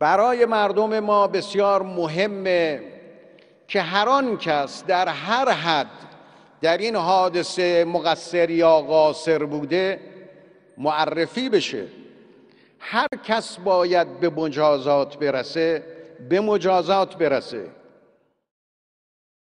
برای مردم ما بسیار مهمه که هر کس در هر حد در این حادثه مقصر یا قاصر بوده معرفی بشه هر کس باید به مجازات برسه به مجازات برسه